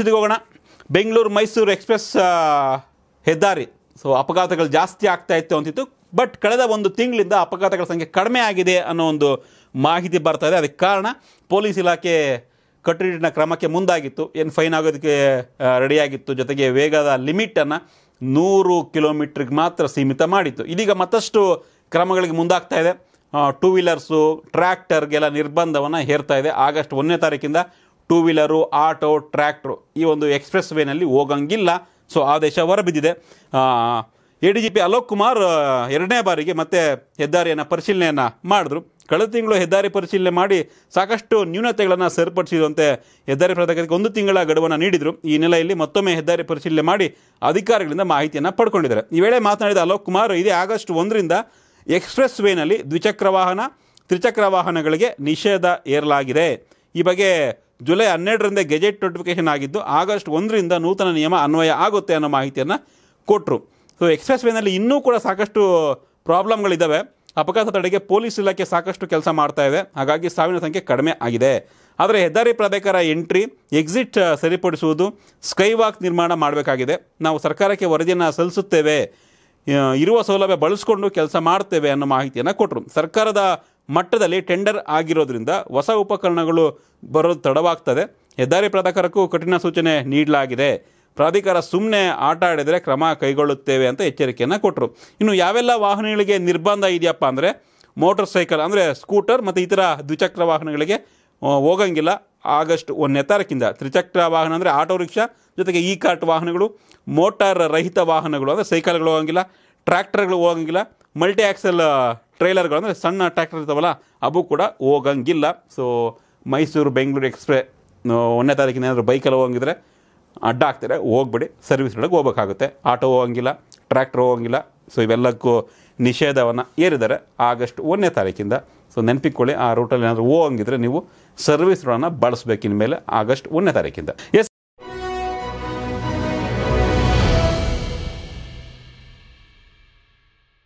ಸಿಟಿಗೆ ಹೋಗೋಣ ಬೆಂಗಳೂರು ಮೈಸೂರು ಎಕ್ಸ್ಪ್ರೆಸ್ ಹೆದ್ದಾರಿ ಸೊ ಅಪಘಾತಗಳು ಜಾಸ್ತಿ ಆಗ್ತಾ ಇತ್ತು ಅಂತಿತ್ತು ಬಟ್ ಕಳೆದ ಒಂದು ತಿಂಗಳಿಂದ ಅಪಘಾತಗಳ ಸಂಖ್ಯೆ ಕಡಿಮೆ ಆಗಿದೆ ಅನ್ನೋ ಒಂದು ಮಾಹಿತಿ ಬರ್ತಾ ಇದೆ ಅದಕ್ಕೆ ಕಾರಣ ಪೊಲೀಸ್ ಇಲಾಖೆ ಕಟ್ಟುನಿಟ್ಟಿನ ಕ್ರಮಕ್ಕೆ ಮುಂದಾಗಿತ್ತು ಏನು ಫೈನ್ ಆಗೋದಕ್ಕೆ ರೆಡಿಯಾಗಿತ್ತು ಜೊತೆಗೆ ವೇಗದ ಲಿಮಿಟನ್ನು ನೂರು ಕಿಲೋಮೀಟ್ರಿಗೆ ಮಾತ್ರ ಸೀಮಿತ ಮಾಡಿತ್ತು ಇದೀಗ ಮತ್ತಷ್ಟು ಕ್ರಮಗಳಿಗೆ ಮುಂದಾಗ್ತಾ ಇದೆ ಟೂ ವೀಲರ್ಸು ಟ್ರ್ಯಾಕ್ಟರ್ಗೆಲ್ಲ ನಿರ್ಬಂಧವನ್ನು ಹೇರ್ತಾ ಇದೆ ಆಗಸ್ಟ್ ಒಂದನೇ ತಾರೀಕಿಂದ ಟೂ ವೀಲರು ಆಟೋ ಟ್ರ್ಯಾಕ್ಟ್ರು ಈ ಒಂದು ಎಕ್ಸ್ಪ್ರೆಸ್ ವೇನಲ್ಲಿ ಹೋಗಂಗಿಲ್ಲ ಸೊ ಆದೇಶ ಹೊರಬಿದ್ದಿದೆ A D G P Alok Kumar ಎರಡನೇ ಬಾರಿಗೆ ಮತ್ತೆ ಹೆದ್ದಾರಿಯನ್ನು ಪರಿಶೀಲನೆಯನ್ನು ಮಾಡಿದ್ರು ಕಳೆದ ತಿಂಗಳು ಹೆದ್ದಾರಿ ಪರಿಶೀಲನೆ ಮಾಡಿ ಸಾಕಷ್ಟು ನ್ಯೂನತೆಗಳನ್ನು ಸೇರ್ಪಡಿಸಿದಂತೆ ಹೆದ್ದಾರಿ ಪ್ರಾಧಿಕಾರಕ್ಕೆ ಒಂದು ತಿಂಗಳ ಗಡುವನ್ನು ನೀಡಿದರು ಈ ನೆಲೆಯಲ್ಲಿ ಮತ್ತೊಮ್ಮೆ ಹೆದ್ದಾರಿ ಪರಿಶೀಲನೆ ಮಾಡಿ ಅಧಿಕಾರಿಗಳಿಂದ ಮಾಹಿತಿಯನ್ನು ಪಡ್ಕೊಂಡಿದ್ದಾರೆ ಈ ವೇಳೆ ಮಾತನಾಡಿದ ಅಲೋಕ್ ಕುಮಾರ್ ಇದೇ ಆಗಸ್ಟ್ ಒಂದರಿಂದ ಎಕ್ಸ್ಪ್ರೆಸ್ ವೇನಲ್ಲಿ ದ್ವಿಚಕ್ರ ವಾಹನ ತ್ರಿಚಕ್ರ ವಾಹನಗಳಿಗೆ ನಿಷೇಧ ಏರಲಾಗಿದೆ ಈ ಬಗ್ಗೆ ಜುಲೈ ಹನ್ನೆರಡರಿಂದ ಗೆಜೆಟ್ ನೋಟಿಫಿಕೇಷನ್ ಆಗಿದ್ದು ಆಗಸ್ಟ್ ಒಂದರಿಂದ ನೂತನ ನಿಯಮ ಅನ್ವಯ ಆಗುತ್ತೆ ಅನ್ನೋ ಮಾಹಿತಿಯನ್ನು ಕೊಟ್ಟರು ಸೊ ಎಕ್ಸ್ಪ್ರೆಸ್ ವೇನಲ್ಲಿ ಇನ್ನೂ ಕೂಡ ಸಾಕಷ್ಟು ಪ್ರಾಬ್ಲಮ್ಗಳಿದ್ದಾವೆ ಅಪಘಾತ ತಡೆಗೆ ಪೊಲೀಸ್ ಇಲಾಖೆ ಸಾಕಷ್ಟು ಕೆಲಸ ಮಾಡ್ತಾ ಇದೆ ಹಾಗಾಗಿ ಸಾವಿನ ಸಂಖ್ಯೆ ಕಡಿಮೆ ಆಗಿದೆ ಆದರೆ ಹೆದ್ದಾರಿ ಪ್ರಾಧಿಕಾರ ಎಂಟ್ರಿ ಎಕ್ಸಿಟ್ ಸರಿಪಡಿಸುವುದು ಸ್ಕೈವಾಕ್ ನಿರ್ಮಾಣ ಮಾಡಬೇಕಾಗಿದೆ ನಾವು ಸರ್ಕಾರಕ್ಕೆ ವರದಿಯನ್ನು ಸಲ್ಲಿಸುತ್ತೇವೆ ಇರುವ ಸೌಲಭ್ಯ ಬಳಸ್ಕೊಂಡು ಕೆಲಸ ಮಾಡ್ತೇವೆ ಅನ್ನೋ ಮಾಹಿತಿಯನ್ನು ಕೊಟ್ಟರು ಸರ್ಕಾರದ ಮಟ್ಟದಲ್ಲಿ ಟೆಂಡರ್ ಆಗಿರೋದ್ರಿಂದ ಹೊಸ ಉಪಕರಣಗಳು ಬರೋದು ತಡವಾಗ್ತದೆ ಹೆದ್ದಾರಿ ಪ್ರಾಧಿಕಾರಕ್ಕೂ ಕಠಿಣ ಸೂಚನೆ ನೀಡಲಾಗಿದೆ ಪ್ರಾಧಿಕಾರ ಸುಮ್ಮನೆ ಆಟ ಆಡಿದರೆ ಕ್ರಮ ಕೈಗೊಳ್ಳುತ್ತೇವೆ ಅಂತ ಎಚ್ಚರಿಕೆಯನ್ನು ಕೊಟ್ಟರು ಇನ್ನು ಯಾವೆಲ್ಲ ವಾಹನಗಳಿಗೆ ನಿರ್ಬಂಧ ಇದೆಯಪ್ಪ ಅಂದರೆ ಮೋಟರ್ ಸೈಕಲ್ ಅಂದರೆ ಸ್ಕೂಟರ್ ಮತ್ತು ಇತರ ದ್ವಿಚಕ್ರ ವಾಹನಗಳಿಗೆ ಹೋಗಂಗಿಲ್ಲ ಆಗಸ್ಟ್ ಒಂದನೇ ತಾರೀಕಿಂದ ತ್ರಿಚಕ್ರ ವಾಹನ ಅಂದರೆ ಆಟೋ ರಿಕ್ಷಾ ಜೊತೆಗೆ ಇ ಕಾರ್ಟ್ ವಾಹನಗಳು ಮೋಟಾರ್ ರಹಿತ ವಾಹನಗಳು ಅಂದರೆ ಸೈಕಲ್ಗಳು ಹೋಗಂಗಿಲ್ಲ ಟ್ರ್ಯಾಕ್ಟರ್ಗಳು ಹೋಗಂಗಿಲ್ಲ ಮಲ್ಟಿ ಆ್ಯಕ್ಸಲ್ ಟ್ರೈಲರ್ಗಳು ಅಂದರೆ ಸಣ್ಣ ಟ್ರ್ಯಾಕ್ಟರ್ ಇರ್ತಾವಲ್ಲ ಅವು ಕೂಡ ಹೋಗಂಗಿಲ್ಲ ಸೊ ಮೈಸೂರು ಬೆಂಗಳೂರು ಎಕ್ಸ್ಪ್ರೆ ಒಂದನೇ ತಾರೀಕಿನ ಏನಾದರೂ ಬೈಕಲ್ಲಿ ಹೋಗಂಗಿದ್ರೆ ಅಡ್ಡ ಆಗ್ತಾರೆ ಹೋಗ್ಬಿಡಿ ಒಳಗೆ ಹೋಗ್ಬೇಕಾಗುತ್ತೆ ಆಟೋ ಹೋಗಂಗಿಲ್ಲ ಟ್ರ್ಯಾಕ್ಟರ್ ಹೋಗಂಗಿಲ್ಲ ಸೊ ಇವೆಲ್ಲಕ್ಕೂ ನಿಷೇಧವನ್ನು ಏರಿದ್ದಾರೆ ಆಗಸ್ಟ್ ಒಂದನೇ ತಾರೀಕಿಂದ ಸೊ ನೆನಪಿಕೊಳ್ಳಿ ಆ ರೂಟಲ್ಲಿ ಏನಾದರೂ ಹೋಗಂಗಿದ್ರೆ ನೀವು ಸರ್ವಿಸ್ಗಳನ್ನು ಬಳಸಬೇಕಿನ ಮೇಲೆ ಆಗಸ್ಟ್ ಒಂದನೇ ತಾರೀಕಿಂದ ಎಸ್